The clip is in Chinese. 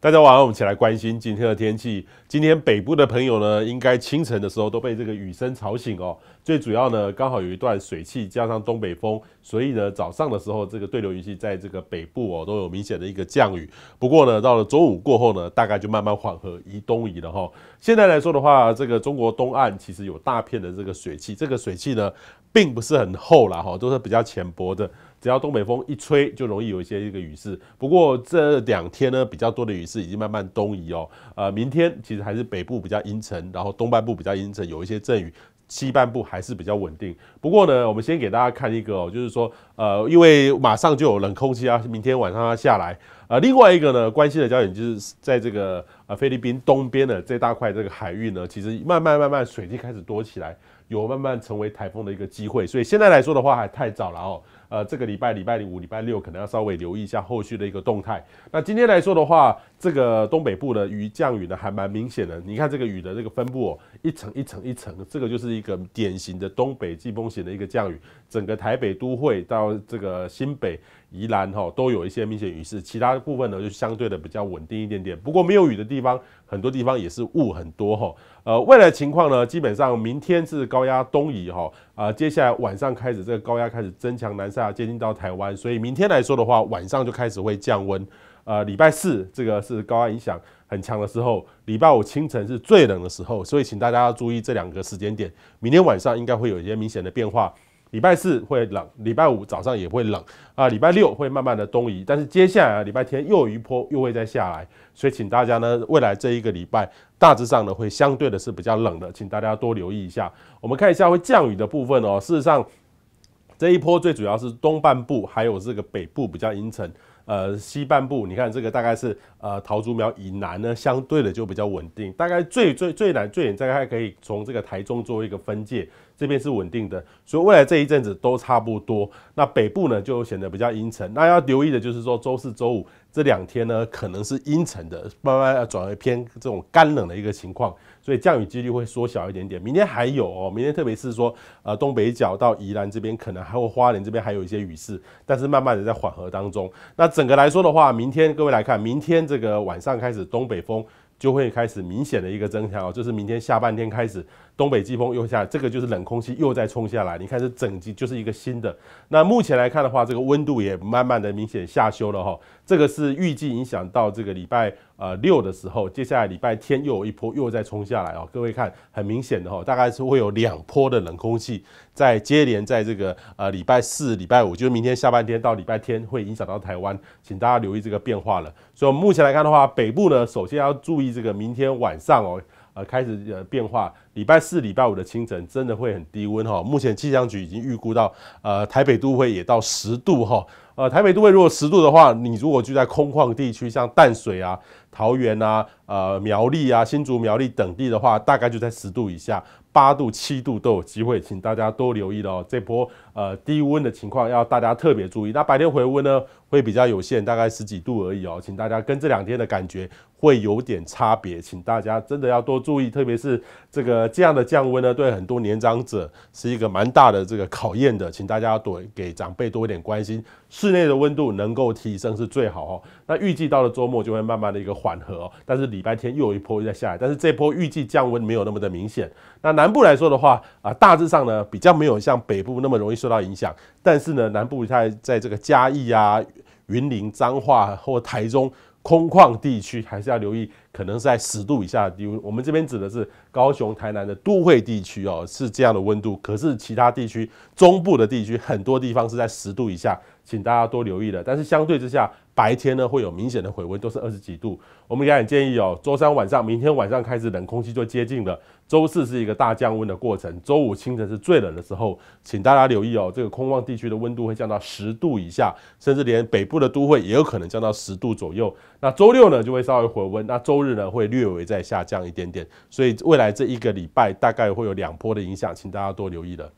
大家晚上，我们一起来关心今天的天气。今天北部的朋友呢，应该清晨的时候都被这个雨声吵醒哦。最主要呢，刚好有一段水汽加上东北风，所以呢，早上的时候这个对流云系在这个北部哦都有明显的一个降雨。不过呢，到了中午过后呢，大概就慢慢缓和移东移了哈。现在来说的话，这个中国东岸其实有大片的这个水汽，这个水汽呢，并不是很厚了哈，都是比较浅薄的。只要东北风一吹，就容易有一些这个雨势。不过这两天呢，比较多的雨势已经慢慢东移哦。呃，明天其实还是北部比较阴沉，然后东半部比较阴沉，有一些阵雨，西半部还是比较稳定。不过呢，我们先给大家看一个哦，就是说，呃，因为马上就有冷空气啊，明天晚上要下来。呃，另外一个呢，关心的焦点就是在这个呃菲律宾东边的这大块这个海域呢，其实慢慢慢慢水就开始多起来。有慢慢成为台风的一个机会，所以现在来说的话还太早了哦。呃，这个礼拜礼拜五、礼拜六可能要稍微留意一下后续的一个动态。那今天来说的话。这个东北部的雨降雨呢还蛮明显的，你看这个雨的这个分布哦，一层一层一层，这个就是一个典型的东北季风型的一个降雨。整个台北都会到这个新北宜兰哈都有一些明显雨势，其他的部分呢就相对的比较稳定一点点。不过没有雨的地方，很多地方也是雾很多哈。呃，未来情况呢，基本上明天是高压东移哈，啊，接下来晚上开始这个高压开始增强南下接近到台湾，所以明天来说的话，晚上就开始会降温。呃，礼拜四这个是高压影响很强的时候，礼拜五清晨是最冷的时候，所以请大家要注意这两个时间点。明天晚上应该会有一些明显的变化，礼拜四会冷，礼拜五早上也会冷啊，礼拜六会慢慢的东移，但是接下来礼拜天又有一波又会再下来，所以请大家呢，未来这一个礼拜大致上呢会相对的是比较冷的，请大家多留意一下。我们看一下会降雨的部分哦，事实上这一波最主要是东半部还有这个北部比较阴沉。呃，西半部，你看这个大概是呃桃竹苗以南呢，相对的就比较稳定。大概最最最难最远，大概可以从这个台中做一个分界。这边是稳定的，所以未来这一阵子都差不多。那北部呢，就显得比较阴沉。那要留意的就是说，周四周五这两天呢，可能是阴沉的，慢慢要转为偏这种干冷的一个情况，所以降雨几率会缩小一点点。明天还有，哦，明天特别是说，呃，东北角到宜兰这边，可能还会花莲这边还有一些雨势，但是慢慢的在缓和当中。那整个来说的话，明天各位来看，明天这个晚上开始东北风。就会开始明显的一个增强，哦，就是明天下半天开始，东北季风又下，这个就是冷空气又在冲下来。你看，这整季就是一个新的。那目前来看的话，这个温度也慢慢的明显下修了哈。这个是预计影响到这个礼拜呃六的时候，接下来礼拜天又有一波又在冲下来哦。各位看，很明显的哈，大概是会有两波的冷空气在接连在这个呃礼拜四、礼拜五，就是明天下半天到礼拜天会影响到台湾，请大家留意这个变化了。所以目前来看的话，北部呢，首先要注意。这个明天晚上哦，呃，开始呃变化。礼拜四、礼拜五的清晨，真的会很低温哈。目前气象局已经预估到，呃，台北都会也到十度哈。呃，台北都会如果十度的话，你如果住在空旷地区，像淡水啊。桃园啊，呃，苗栗啊，新竹、苗栗等地的话，大概就在十度以下，八度、七度都有机会，请大家多留意了哦。这波呃低温的情况要大家特别注意。那白天回温呢，会比较有限，大概十几度而已哦。请大家跟这两天的感觉会有点差别，请大家真的要多注意，特别是这个这样的降温呢，对很多年长者是一个蛮大的这个考验的，请大家多给长辈多一点关心，室内的温度能够提升是最好哦。那预计到了周末就会慢慢的一个缓。缓和，但是礼拜天又有一波又下来，但是这波预计降温没有那么的明显。那南部来说的话，啊，大致上呢比较没有像北部那么容易受到影响，但是呢南部它在这个嘉义啊、云林、彰化或台中空旷地区，还是要留意。可能是在十度以下，低。我们这边指的是高雄、台南的都会地区哦，是这样的温度。可是其他地区，中部的地区，很多地方是在十度以下，请大家多留意的。但是相对之下，白天呢会有明显的回温，都是二十几度。我们也很建议哦，周三晚上，明天晚上开始冷空气就接近了。周四是一个大降温的过程，周五清晨是最冷的时候，请大家留意哦。这个空旷地区的温度会降到十度以下，甚至连北部的都会也有可能降到十度左右。那周六呢就会稍微回温，那周日。日呢会略微再下降一点点，所以未来这一个礼拜大概会有两波的影响，请大家多留意了。